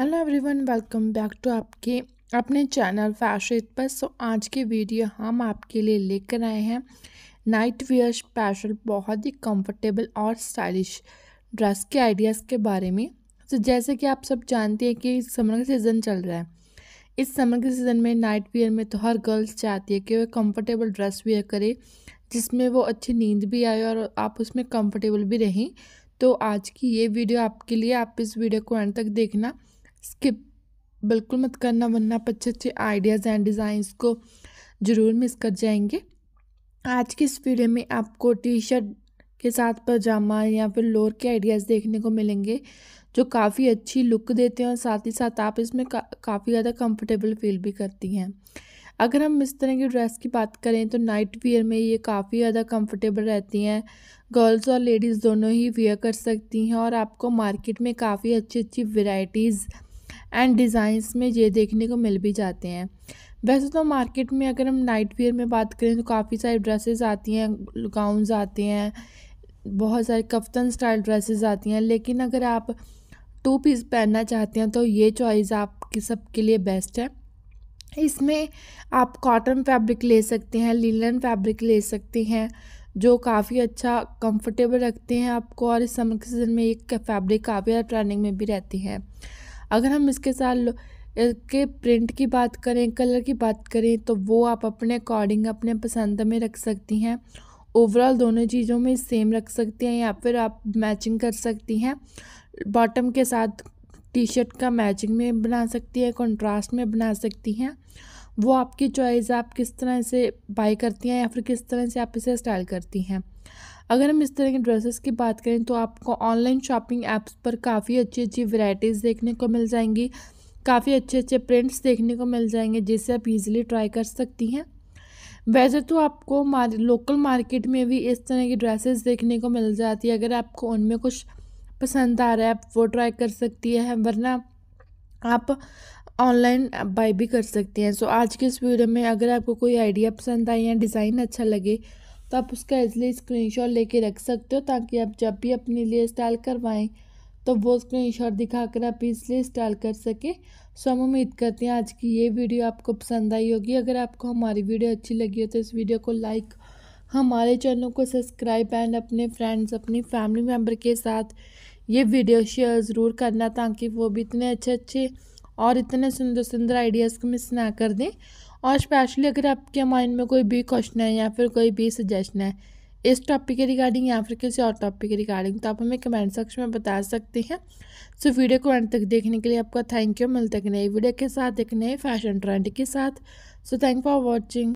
hello everyone welcome back to आपके अपने channel fashion पर सो आज के वीडियो हम आपके लिए लेकर आए हैं नाइट वियर स्पेशल बहुत ही कंफर्टेबल और स्टाइलिश ड्रेस के आइडियाज़ के बारे में तो जैसे कि आप सब जानते हैं कि समर का सीज़न चल रहा है इस समर के सीज़न में नाइट वियर में तो हर गर्ल्स चाहती है कि वह कम्फर्टेबल ड्रेस वेयर करे जिसमें वो अच्छी नींद भी आए और आप उसमें कम्फर्टेबल भी रहें तो आज की ये वीडियो आपके लिए आप इस वीडियो को एंड तक देखना स्किप बिल्कुल मत करना वरना आप अच्छे अच्छे आइडियाज़ एंड डिज़ाइंस को ज़रूर मिस कर जाएंगे आज की इस वीडियो में आपको टी शर्ट के साथ पजामा या फिर लोअर के आइडियाज़ देखने को मिलेंगे जो काफ़ी अच्छी लुक देते हैं और साथ ही साथ आप इसमें का, काफ़ी ज़्यादा कंफर्टेबल फील भी करती हैं अगर हम इस तरह की ड्रेस की बात करें तो नाइट वियर में ये काफ़ी ज़्यादा कंफर्टेबल रहती हैं गर्ल्स और लेडीज़ दोनों ही वियर कर सकती हैं और आपको मार्केट में काफ़ी अच्छी अच्छी वेराइटीज़ एंड डिज़ाइंस में ये देखने को मिल भी जाते हैं वैसे तो मार्केट में अगर हम नाइट वेयर में बात करें तो काफ़ी सारी ड्रेसेस आती हैं गाउन्स आते हैं बहुत सारे कफ्तन स्टाइल ड्रेसेस आती हैं लेकिन अगर आप टू पीस पहनना चाहते हैं तो ये चॉइस आपकी सबके लिए बेस्ट है इसमें आप कॉटन फैब्रिक ले सकते हैं लीलन फैब्रिक ले सकते हैं जो काफ़ी अच्छा कंफर्टेबल रखते हैं आपको और इस समर के सीज़न में ये फैब्रिक काफ़ी ज़्यादा ट्रेंडिंग में भी रहती है अगर हम इसके साथ के प्रिंट की बात करें कलर की बात करें तो वो आप अपने अकॉर्डिंग अपने पसंद में रख सकती हैं ओवरऑल दोनों चीज़ों में सेम रख सकती हैं या फिर आप मैचिंग कर सकती हैं बॉटम के साथ टी शर्ट का मैचिंग में बना सकती है कंट्रास्ट में बना सकती हैं वो आपकी चॉइस आप किस तरह से बाई करती हैं या फिर किस तरह से आप इसे स्टाइल करती हैं अगर हम इस तरह के ड्रेसेस की बात करें तो आपको ऑनलाइन शॉपिंग ऐप्स पर काफ़ी अच्छी अच्छी वेराइटीज़ देखने को मिल जाएंगी काफ़ी अच्छे अच्छे प्रिंट्स देखने को मिल जाएंगे जिसे आप इजीली ट्राई कर सकती हैं वैसे तो आपको मार, लोकल मार्केट में भी इस तरह की ड्रेसेस देखने को मिल जाती है अगर आपको उनमें कुछ पसंद आ रहा है आप वो ट्राई कर सकती है वरना आप ऑनलाइन बाई भी कर सकती हैं सो आज के इस वीडियो में अगर आपको कोई आइडिया पसंद आए या डिज़ाइन अच्छा लगे तो आप उसका इजली स्क्रीनशॉट लेके रख सकते हो ताकि आप जब भी अपने लिए स्टाइल करवाएं तो वो स्क्रीनशॉट दिखाकर आप इसलिए स्टाइल कर सकें सो हम उम्मीद करते हैं आज की ये वीडियो आपको पसंद आई होगी अगर आपको हमारी वीडियो अच्छी लगी हो तो इस वीडियो को लाइक हमारे चैनल को सब्सक्राइब एंड अपने फ्रेंड्स अपनी फैमिली मेम्बर के साथ ये वीडियो शेयर ज़रूर करना ताकि वो भी इतने अच्छे अच्छे और इतने सुंदर सुंदर आइडियाज़ को मिस ना कर दें और स्पेशली अगर आपके माइंड में कोई भी क्वेश्चन है या फिर कोई भी सजेशन है इस टॉपिक के रिगार्डिंग या फिर किसी और टॉपिक के रिगार्डिंग तो आप हमें कमेंट सेक्शन में बता सकते हैं सो वीडियो को एंड तक देखने के लिए आपका थैंक यू मिलते एक नई वीडियो के साथ एक नए फैशन ट्रेंड के साथ सो थैंक फॉर वॉचिंग